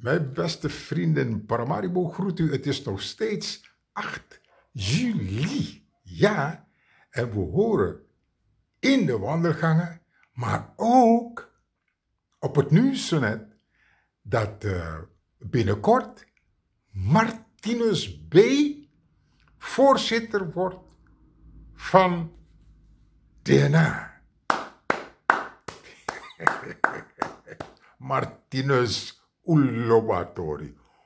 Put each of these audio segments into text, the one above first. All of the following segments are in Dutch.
Mijn beste vrienden, Paramaribo groet u. Het is nog steeds 8 juli. Ja, en we horen in de wandelgangen, maar ook op het nieuwsnet dat eh, binnenkort Martinus B. voorzitter wordt van DNA. Martinus Ulaanbaatar.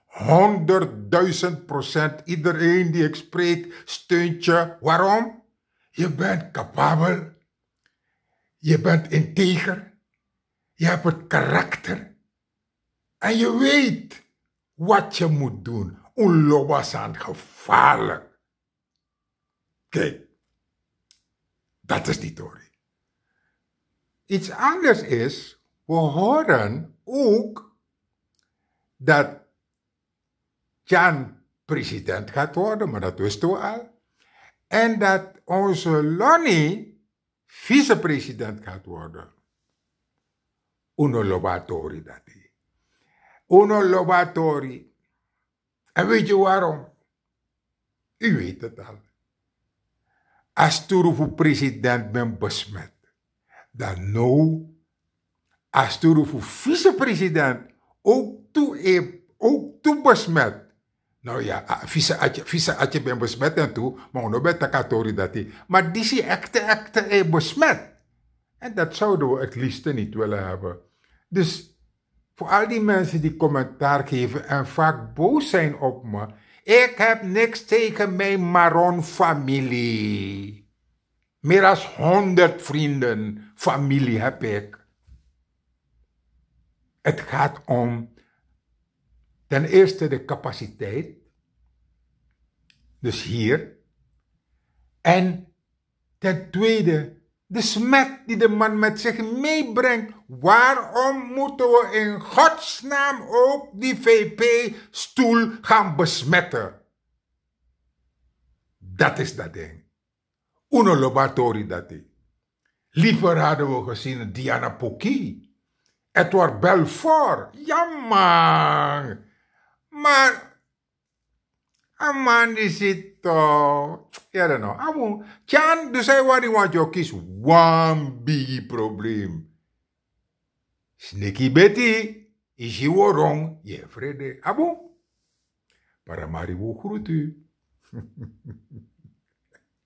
100.000 procent. Iedereen die ik spreek steunt je. Waarom? Je bent capabel. Je bent integer. Je hebt het karakter. En je weet wat je moet doen. Onlobba's zijn gevaarlijk. Kijk, dat is die Tori. Iets anders is, we horen ook dat Jan president gaat worden, maar dat wisten we al. En dat onze Lonnie vicepresident gaat worden. Uno Lobatori dat hij. Uno Lobatori. En weet je waarom? U weet het al. Als Turufu president ben besmet, dan nu Als Turufu vicepresident ook toe, ook toe besmet. Nou ja, ah, visa atje, visa atje ben besmet en toe, maar nog bij dat die. Maar die is echte, echte eh, besmet. En dat zouden we het liefste niet willen hebben. Dus voor al die mensen die commentaar geven en vaak boos zijn op me, ik heb niks tegen mijn Maron-familie. Meer dan honderd vrienden, familie heb ik. Het gaat om ten eerste de capaciteit, dus hier, en ten tweede de smet die de man met zich meebrengt. Waarom moeten we in godsnaam ook die VP-stoel gaan besmetten? Dat is dat ding. Uno lobatori dat Liever hadden we gezien Diana Poki Edward Belfort. yamang, man. Maar een man die I know. Abu, can dus hij wat want One big problem, Sneaky Betty. Is je wrong. Je vrede. Abu. mari groet u.